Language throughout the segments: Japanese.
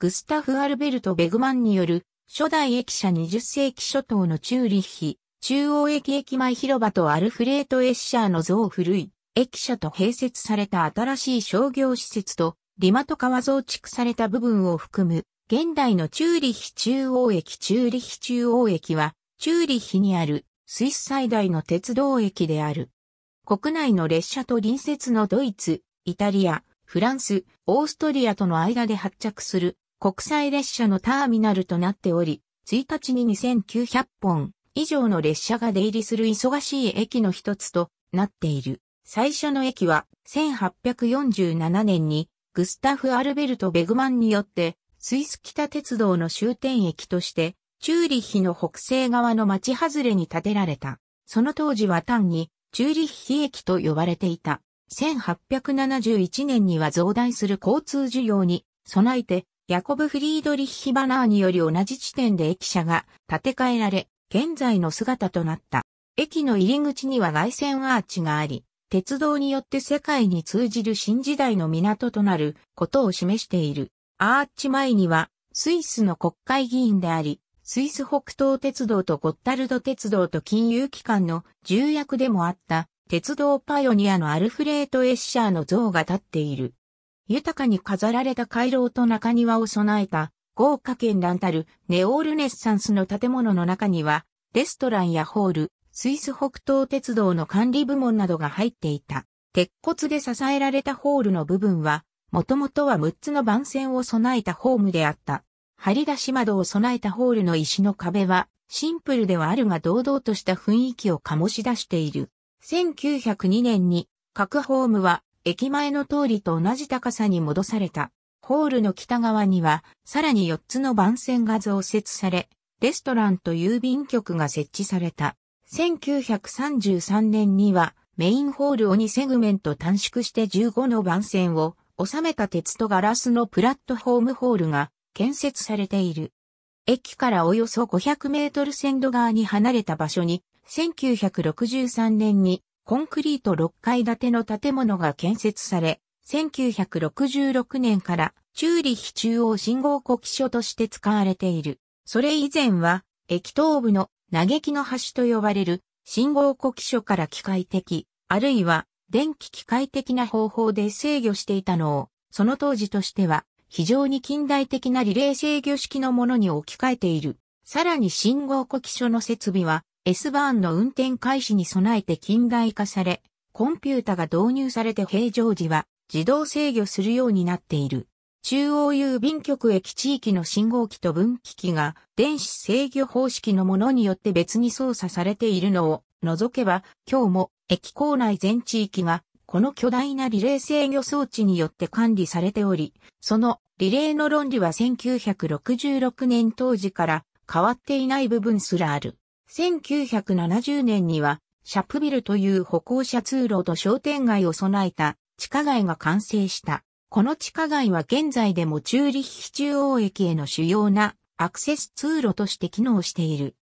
グスタフ・アルベルト・ベグマンによる初代駅舎20世紀初頭のチューリッヒ、中央駅駅前広場とアルフレート・エッシャーの像古い駅舎と併設された新しい商業施設とリマと川増築された部分を含む現代のチューリッヒ中央駅チューリッヒ中央駅はチューリッヒにあるスイス最大の鉄道駅である。国内の列車と隣接のドイツ、イタリア、フランス、オーストリアとの間で発着する国際列車のターミナルとなっており、1日に2900本以上の列車が出入りする忙しい駅の一つとなっている。最初の駅は1847年にグスタフ・アルベルト・ベグマンによってスイス北鉄道の終点駅としてチューリッヒの北西側の町外れに建てられた。その当時は単にチューリッヒ駅と呼ばれていた。1871年には増大する交通需要に備えてヤコブ・フリードリッヒ・バナーにより同じ地点で駅舎が建て替えられ、現在の姿となった。駅の入り口には外線アーチがあり、鉄道によって世界に通じる新時代の港となることを示している。アーチ前には、スイスの国会議員であり、スイス北東鉄道とゴッタルド鉄道と金融機関の重役でもあった、鉄道パイオニアのアルフレート・エッシャーの像が立っている。豊かに飾られた回廊と中庭を備えた豪華絢爛たるネオールネッサンスの建物の中には、レストランやホール、スイス北東鉄道の管理部門などが入っていた。鉄骨で支えられたホールの部分は、もともとは6つの番線を備えたホームであった。張り出し窓を備えたホールの石の壁は、シンプルではあるが堂々とした雰囲気を醸し出している。1902年に、各ホームは駅前の通りと同じ高さに戻された。ホールの北側には、さらに4つの番線が増設され、レストランと郵便局が設置された。1933年には、メインホールを2セグメント短縮して15の番線を収めた鉄とガラスのプラットフォームホールが建設されている。駅からおよそ500メートル線路側に離れた場所に、1963年にコンクリート6階建ての建物が建設され、1966年からチューリヒ中央信号国書として使われている。それ以前は、駅頭部の嘆きの橋と呼ばれる信号国書から機械的、あるいは電気機械的な方法で制御していたのを、その当時としては非常に近代的なリレー制御式のものに置き換えている。さらに信号国書の設備は S バーンの運転開始に備えて近代化され、コンピュータが導入されて平常時は自動制御するようになっている。中央郵便局駅地域の信号機と分岐機が電子制御方式のものによって別に操作されているのを除けば、今日も駅構内全地域がこの巨大なリレー制御装置によって管理されており、そのリレーの論理は1966年当時から変わっていない部分すらある。1970年には、シャプビルという歩行者通路と商店街を備えた地下街が完成した。この地下街は現在でもチューリッヒ中央駅への主要なアクセス通路として機能している。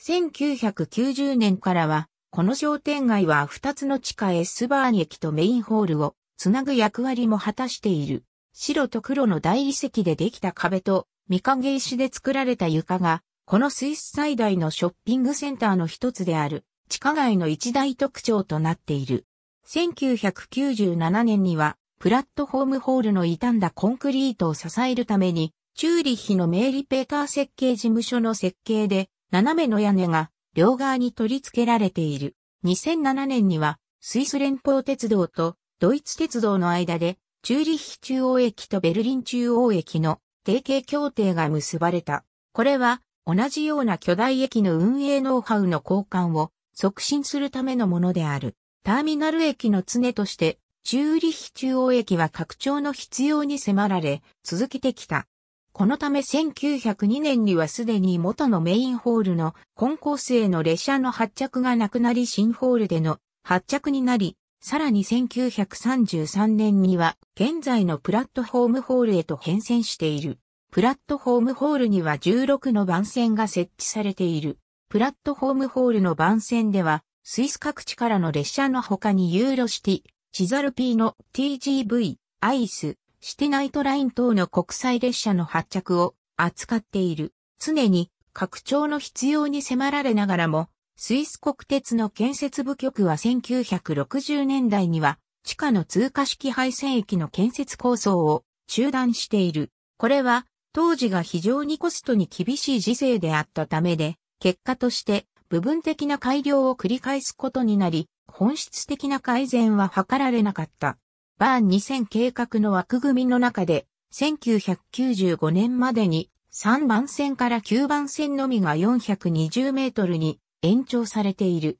1990年からは、この商店街は2つの地下 S バーン駅とメインホールをつなぐ役割も果たしている。白と黒の大理石でできた壁と、御影石で作られた床がこのスイス最大のショッピングセンターの一つである、地下街の一大特徴となっている。1997年には、プラットフォームホールの傷んだコンクリートを支えるために、チューリッヒのメイリペーター設計事務所の設計で、斜めの屋根が両側に取り付けられている。2007年には、スイス連邦鉄道とドイツ鉄道の間で、チューリッヒ中央駅とベルリン中央駅の提携協定が結ばれた。これは、同じような巨大駅の運営ノウハウの交換を促進するためのものである。ターミナル駅の常として、チューリヒ中央駅は拡張の必要に迫られ、続けてきた。このため1902年にはすでに元のメインホールのコンコースへの列車の発着がなくなり新ホールでの発着になり、さらに1933年には現在のプラットホームホールへと変遷している。プラットフォームホールには16の番線が設置されている。プラットフォームホールの番線では、スイス各地からの列車の他にユーロシティ、シザルピーの TGV、アイス、シティナイトライン等の国際列車の発着を扱っている。常に拡張の必要に迫られながらも、スイス国鉄の建設部局は1960年代には地下の通過式配線駅の建設構想を中断している。これは当時が非常にコストに厳しい時勢であったためで、結果として部分的な改良を繰り返すことになり、本質的な改善は図られなかった。バーン2000計画の枠組みの中で、1995年までに3番線から9番線のみが420メートルに延長されている。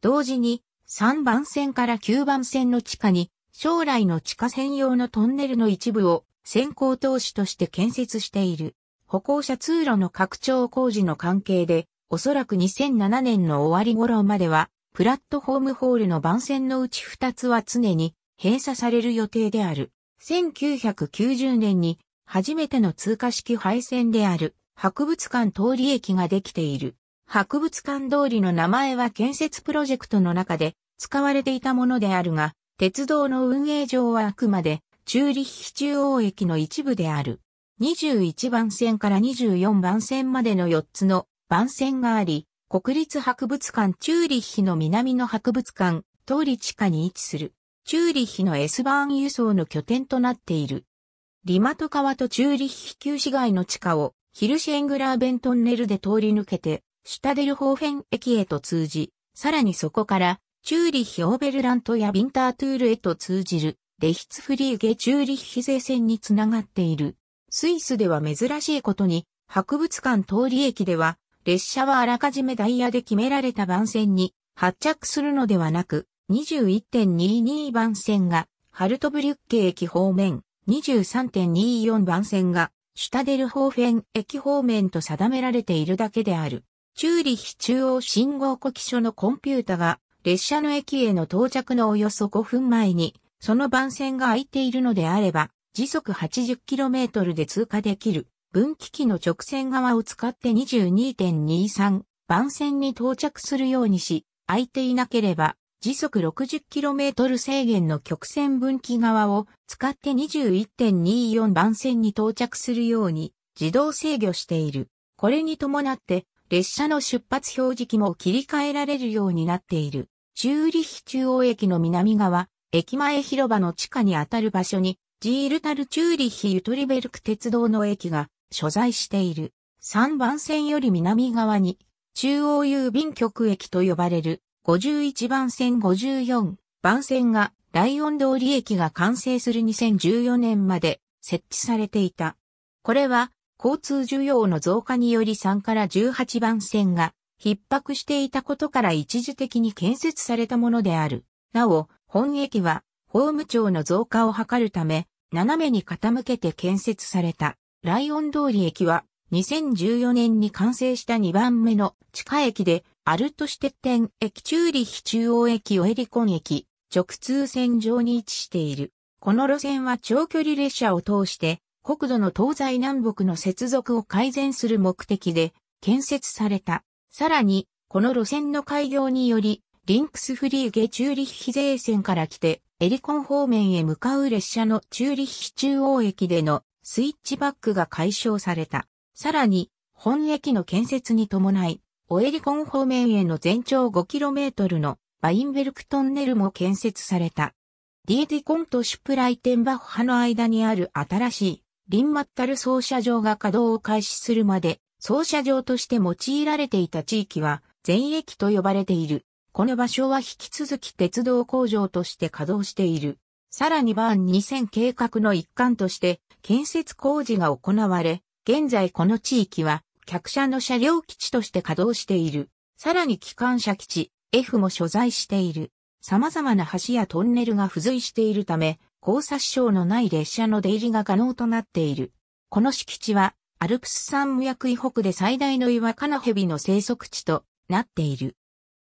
同時に3番線から9番線の地下に将来の地下専用のトンネルの一部を先行投資として建設している。歩行者通路の拡張工事の関係で、おそらく2007年の終わり頃までは、プラットフォームホールの番線のうち2つは常に閉鎖される予定である。1990年に初めての通過式配線である博物館通り駅ができている。博物館通りの名前は建設プロジェクトの中で使われていたものであるが、鉄道の運営上はあくまでチューリッヒ中央駅の一部である。21番線から24番線までの4つの番線があり、国立博物館チューリッヒの南の博物館、通り地下に位置する、チューリッヒの S バーン輸送の拠点となっている。リマト川とチューリッヒ旧市街の地下を、ヒルシェングラーベントンネルで通り抜けて、シュタデルホーフェン駅へと通じ、さらにそこから、チューリッヒ・オーベルラントやビンタートゥールへと通じるレヒツフリーゲ・チューリッヒゼ線につながっている。スイスでは珍しいことに、博物館通り駅では、列車はあらかじめダイヤで決められた番線に発着するのではなく、21.22番線がハルトブリュッケ駅方面、23.24番線がシュタデルホーフェン駅方面と定められているだけである。チューリヒ中央信号呼気所のコンピュータが列車の駅への到着のおよそ5分前にその番線が空いているのであれば、時速 80km で通過できる、分岐器の直線側を使って22.23番線に到着するようにし、空いていなければ、時速 60km 制限の曲線分岐側を使って21.24番線に到着するように自動制御している。これに伴って列車の出発表示器も切り替えられるようになっている。チューリヒ中央駅の南側、駅前広場の地下にあたる場所に、ジールタルチューリッヒ・ユトリベルク鉄道の駅が所在している。3番線より南側に、中央郵便局駅と呼ばれる51番線54番線がライオン通り駅が完成する2014年まで設置されていた。これは交通需要の増加により3から18番線が逼迫していたことから一時的に建設されたものである。なお、本駅は、法務庁の増加を図るため、斜めに傾けて建設された。ライオン通り駅は、2014年に完成した2番目の地下駅で、アルトシテッテン駅チューリヒ中央駅オエリコン駅、直通線上に位置している。この路線は長距離列車を通して、国土の東西南北の接続を改善する目的で建設された。さらに、この路線の開業により、リンクスフリーゲチューリッヒ税線から来て、エリコン方面へ向かう列車のチューリッヒ中央駅でのスイッチバックが解消された。さらに、本駅の建設に伴い、オエリコン方面への全長 5km のバインベルクトンネルも建設された。ディーディコンとシュプライテンバッハの間にある新しいリンマッタル操車場が稼働を開始するまで、操車場として用いられていた地域は、全駅と呼ばれている。この場所は引き続き鉄道工場として稼働している。さらにバーン2000計画の一環として建設工事が行われ、現在この地域は客車の車両基地として稼働している。さらに機関車基地 F も所在している。様々な橋やトンネルが付随しているため、交差支障のない列車の出入りが可能となっている。この敷地はアルプス山脈以北で最大の岩カナヘビの生息地となっている。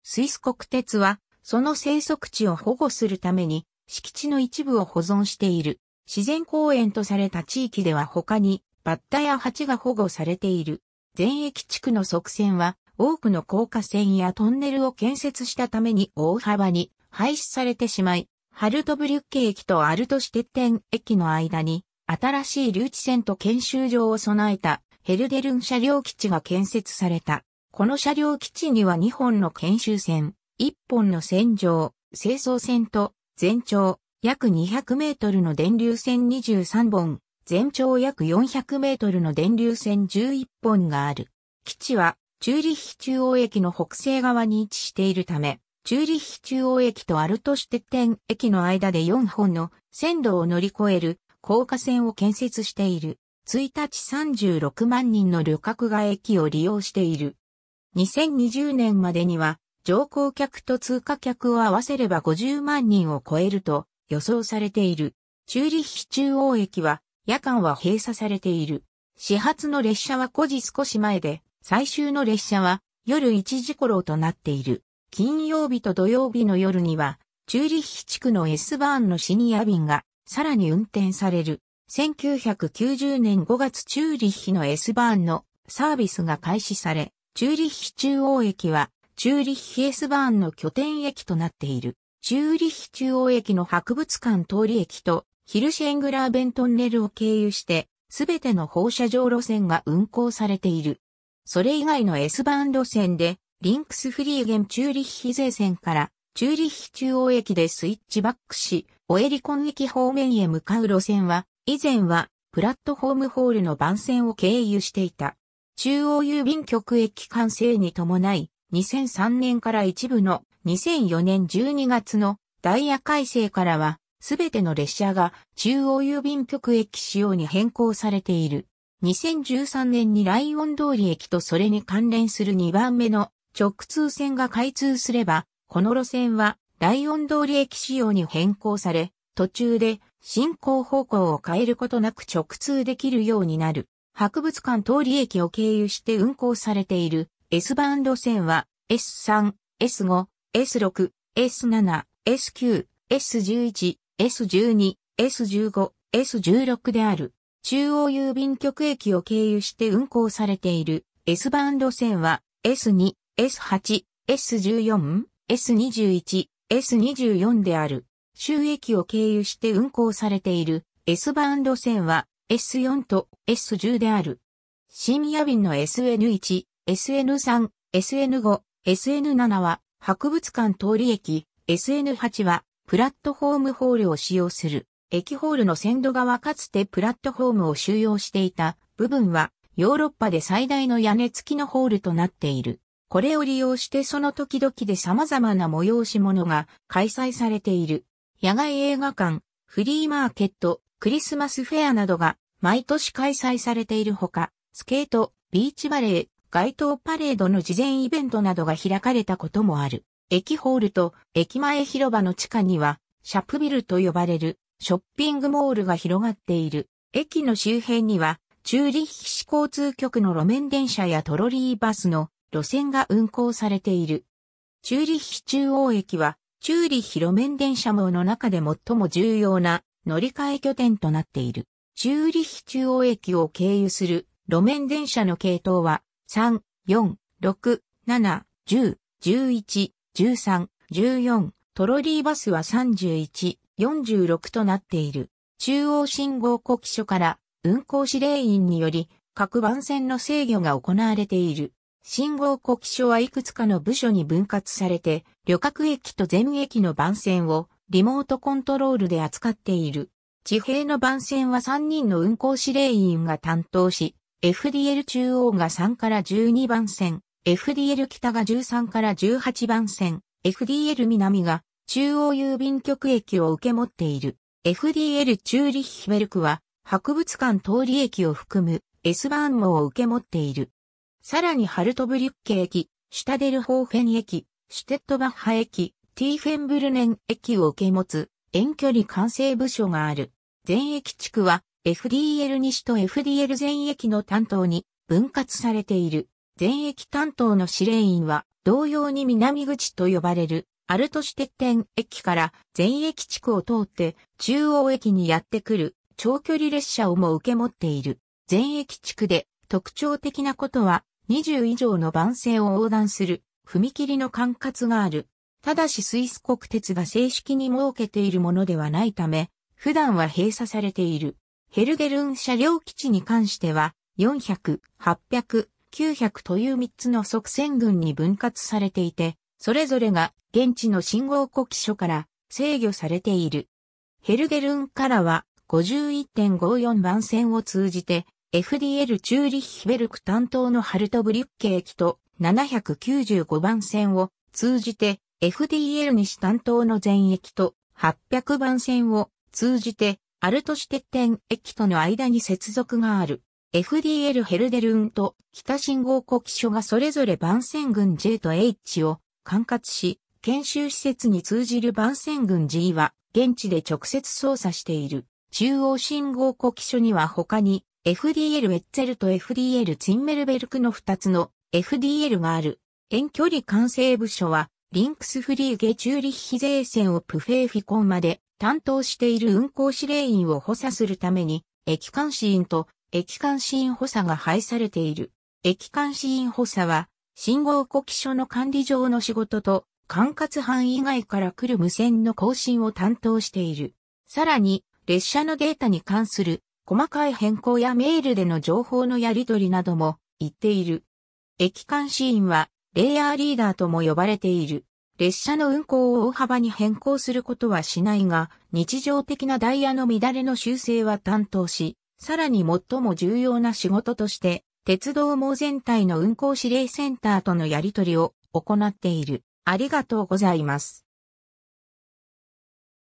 スイス国鉄は、その生息地を保護するために、敷地の一部を保存している。自然公園とされた地域では他に、バッタや鉢が保護されている。全駅地区の側線は、多くの高架線やトンネルを建設したために大幅に廃止されてしまい、ハルトブリュッケ駅とアルトシテッテン駅の間に、新しい留置線と研修場を備えたヘルデルン車両基地が建設された。この車両基地には2本の研修船、1本の船上、清掃船と、全長約200メートルの電流線23本、全長約400メートルの電流線11本がある。基地は、チューリッヒ中央駅の北西側に位置しているため、チューリッヒ中央駅とアルトシュテッテン駅の間で4本の線路を乗り越える高架線を建設している。1日36万人の旅客が駅を利用している。2020年までには、乗降客と通過客を合わせれば50万人を超えると予想されている。チューリッヒ中央駅は、夜間は閉鎖されている。始発の列車は5時少し前で、最終の列車は夜1時頃となっている。金曜日と土曜日の夜には、チューリッヒ地区の S バーンのシニア便が、さらに運転される。1990年5月チューリッヒの S バーンのサービスが開始され、チューリッヒ中央駅は、チューリッヒエスバーンの拠点駅となっている。チューリッヒ中央駅の博物館通り駅と、ヒルシェングラーベントンネルを経由して、すべての放射状路線が運行されている。それ以外の S バーン路線で、リンクスフリーゲンチューリッヒ税線から、チューリッヒ中央駅でスイッチバックし、オエリコン駅方面へ向かう路線は、以前は、プラットホームホールの番線を経由していた。中央郵便局駅完成に伴い、2003年から一部の2004年12月のダイヤ改正からは、すべての列車が中央郵便局駅仕様に変更されている。2013年にライオン通り駅とそれに関連する2番目の直通線が開通すれば、この路線はライオン通り駅仕様に変更され、途中で進行方向を変えることなく直通できるようになる。博物館通り駅を経由して運行されている S バン路線は S3、S5、S6、S7、S9、S11、S12、S15、S16 である。中央郵便局駅を経由して運行されている S バン路線は S2、S8、S14、S21、S24 である。周駅を経由して運行されている S バン路線は S4 と S10 である。深夜便の SN1、SN3、SN5、SN7 は博物館通り駅、SN8 はプラットフォームホールを使用する。駅ホールの線路側かつてプラットフォームを収容していた部分はヨーロッパで最大の屋根付きのホールとなっている。これを利用してその時々で様々な催し物が開催されている。野外映画館、フリーマーケット、クリスマスフェアなどが毎年開催されているほか、スケート、ビーチバレー、街頭パレードの事前イベントなどが開かれたこともある。駅ホールと駅前広場の地下には、シャップビルと呼ばれるショッピングモールが広がっている。駅の周辺には、チューリッヒ市交通局の路面電車やトロリーバスの路線が運行されている。チューリッヒ中央駅は、チューリッヒ路面電車網の中で最も重要な乗り換え拠点となっている。チューリヒ中央駅を経由する路面電車の系統は3、4、6、7、10、11、13、14、トロリーバスは31、46となっている。中央信号呼気所から運行指令員により各番線の制御が行われている。信号呼気所はいくつかの部署に分割されて、旅客駅と全駅の番線をリモートコントロールで扱っている。地平の番線は3人の運行指令員が担当し、FDL 中央が3から12番線、FDL 北が13から18番線、FDL 南が中央郵便局駅を受け持っている。FDL チューリッヒベルクは博物館通り駅を含む S バーンを受け持っている。さらにハルトブリュッケ駅、シュタデルホーフェン駅、シュテットバッハ駅、ティーフェンブルネン駅を受け持つ遠距離管制部署がある。全駅地区は FDL 西と FDL 全駅の担当に分割されている。全駅担当の司令員は同様に南口と呼ばれるアルトシテッテン駅から全駅地区を通って中央駅にやってくる長距離列車をも受け持っている。全駅地区で特徴的なことは20以上の番線を横断する踏切の管轄があるただしスイス国鉄が正式に設けているものではないため、普段は閉鎖されている。ヘルゲルン車両基地に関しては、400、800、900という3つの側線群に分割されていて、それぞれが現地の信号呼気所から制御されている。ヘルゲルンからは51.54番線を通じて FDL チューリッヒベルク担当のハルトブリュッケ駅と795番線を通じて FDL 西担当の全駅と800番線を通じてアルトシテッテン駅との間に接続がある FDL ヘルデルンと北信号呼気所がそれぞれ番線群 J と H を管轄し、研修施設に通じる番線群 G は現地で直接操作している。中央信号呼気所には他に FDL エッツェルと FDL ツインメルベルクの2つの FDL がある。遠距離管制部署はリンクスフリーゲチューリッヒ税ーをプフェーフィコンまで担当している運行指令員を補佐するために、駅監視員と駅監視員補佐が配されている。駅監視員補佐は、信号呼気所の管理上の仕事と、管轄範囲外から来る無線の更新を担当している。さらに、列車のデータに関する細かい変更やメールでの情報のやり取りなども言っている。駅監視員はレイヤーリーダーとも呼ばれている。列車の運行を大幅に変更することはしないが、日常的なダイヤの乱れの修正は担当し、さらに最も重要な仕事として、鉄道網全体の運行指令センターとのやり取りを行っている。ありがとうございます。